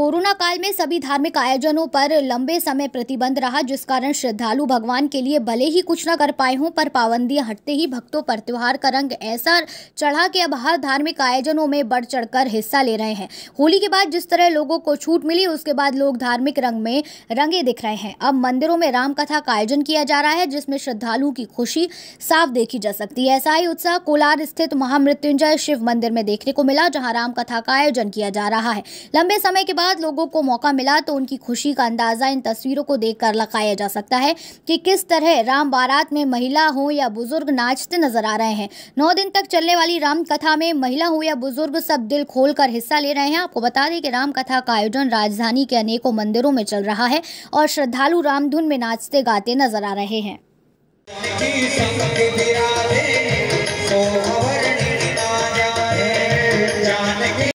corona काल में सभी धार्मिक आयोजनों पर लंबे समय प्रतिबंध रहा जिस कारण श्रद्धालु भगवान के लिए भले ही कुछ न कर पाए हों पर पाबंदियां हटते ही भक्तों पर त्यौहार का रंग ऐसा चढ़ा कि अब हर धार्मिक आयोजनों में बढ़ चढ़कर हिस्सा ले रहे हैं होली के बाद जिस तरह लोगों को छूट मिली उसके बाद लोग धार्मिक रंग में रंगे दिख रहे हैं अब मंदिरों में रामकथा का आयोजन किया जा रहा है जिसमें श्रद्धालुओं की खुशी साफ देखी जा सकती है ऐसा ही उत्साह कोलार स्थित महामृत्युंजय शिव मंदिर में देखने को मिला जहाँ रामकथा का आयोजन किया जा रहा है लंबे समय के बाद बाद लोगों को मौका मिला तो उनकी खुशी का अंदाज़ा इन तस्वीरों को देखकर लगाया जा सकता है कि किस तरह राम बारात में महिला हो या बुजुर्ग नाचते नजर आ रहे हैं नौ दिन तक चलने वाली राम कथा में महिला हो या बुजुर्ग सब दिल खोल कर हिस्सा ले रहे हैं आपको बता दें कि राम कथा का आयोजन राजधानी के अनेकों मंदिरों में चल रहा है और श्रद्धालु रामधुन में नाचते गाते नजर आ रहे हैं